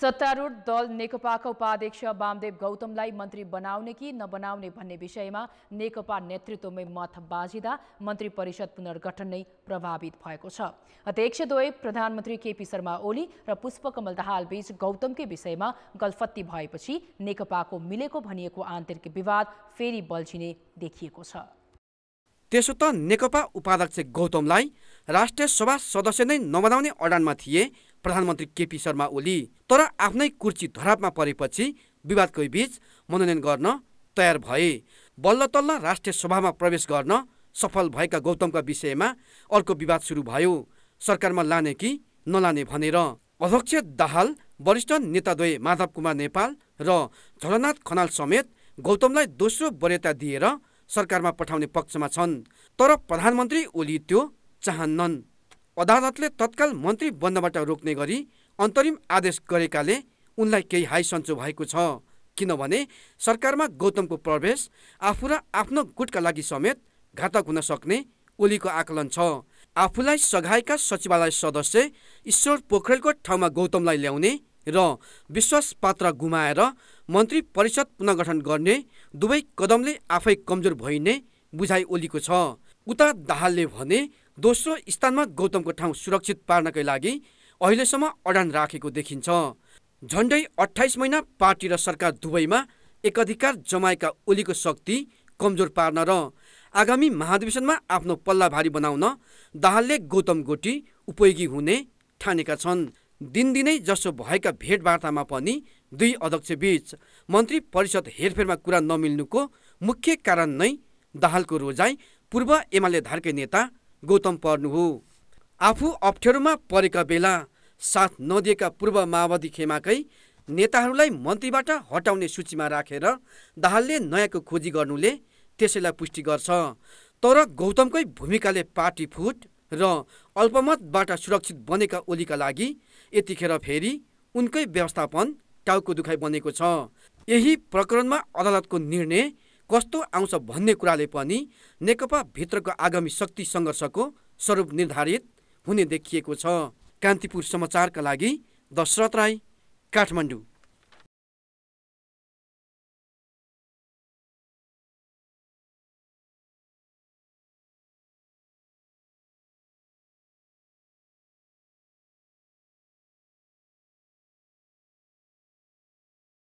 सत्तारूढ दल नेकपाका उपाध्यक्ष वामदेव गौतमलाई मन्त्री बनाउने कि नबनाउने भन्ने विषयमा नेकपा नेतृत्वमै मतबाजिँदा मन्त्री परिषद पुनर्गठन नै प्रभावित भएको छ अध्यक्षद्वय प्रधानमन्त्री केपी शर्मा ओली र पुष्पकमल दाहालबीच गौतमकै विषयमा गलफत्ती भएपछि नेकपाको मिलेको भनिएको आन्तरिक विवाद फेरि बल्झिने देखिएको छ त्यसो त नेकपा उपाध्यक्ष गौतमलाई राष्ट्रिय सभा सदस्य नै नबनाउने अडानमा थिए प्रधानमन्त्री केपी शर्मा ओली तर आफ्नै कुर्ची धरापमा परेपछि विवादकै बीच मनोनयन गर्न तयार भए बल्ल तल्ल राष्ट्रिय सभामा प्रवेश गर्न सफल भएका गौतमका विषयमा अर्को विवाद सुरु भयो सरकारमा लाने कि नलाने भनेर अध्यक्ष दाहाल वरिष्ठ नेताद्वय माधव कुमार नेपाल र झलनाथ खनाल समेत गौतमलाई दोस्रो वरियता दिएर सरकारमा पठाउने पक्षमा छन् तर प्रधानमन्त्री ओली त्यो चाहन्नन् अदालतले तत्काल मन्त्री बन्नबाट रोक्ने गरी अन्तरिम आदेश गरेकाले उनलाई केही हाई सन्चो भएको छ किनभने सरकारमा गौतमको प्रवेश आफू र आफ्नो गुटका लागि समेत घातक हुन सक्ने ओलीको आकलन छ आफूलाई सघाएका सचिवालय सदस्य ईश्वर पोखरेलको ठाउँमा गौतमलाई ल्याउने र विश्वास पात्र गुमाएर मन्त्री परिषद पुनर्गठन गर्ने दुवै कदमले आफै कमजोर भइने बुझाइ ओलीको छ उता दाहालले भने दोस्रो स्थानमा गौतमको ठाउँ सुरक्षित पार्नकै लागि अहिलेसम्म अडान राखेको देखिन्छ झन्डै अठाइस महिना पार्टी र सरकार दुवैमा एकाधिकार जमाएका ओलीको शक्ति कमजोर पार्न र आगामी महाधिवेशनमा आफ्नो पल्ला भारी बनाउन दाहालले गौतम गोटी उपयोगी हुने ठानेका छन् दिनदिनै जसो भएका भेटवार्तामा पनि दुई अध्यक्ष बीच मन्त्री परिषद हेरफेरमा कुरा नमिल्नुको मुख्य कारण नै दाहालको रोजाई पूर्व एमाले धारकै नेता गौतम पर्नु हो आफू अप्ठ्यारोमा परेका बेला साथ नदिएका पूर्व माओवादी खेमाकै नेताहरूलाई मन्त्रीबाट हटाउने सूचीमा राखेर दाहालले नयाँको खोजी गर्नुले त्यसैलाई पुष्टि गर्छ तर गौतमकै भूमिकाले पार्टी फुट र अल्पमतबाट सुरक्षित बनेका ओलीका लागि यतिखेर फेरि उनकै व्यवस्थापन टाउको दुखाइ बनेको छ यही प्रकरणमा अदालतको निर्णय कस्तो आउँछ भन्ने कुराले पनि नेकपा भित्रको आगामी शक्ति सङ्घर्षको स्वरूप निर्धारित हुने देखिएको छ कान्तिपुर समाचारका लागि दशरथ राई काठमाडौँ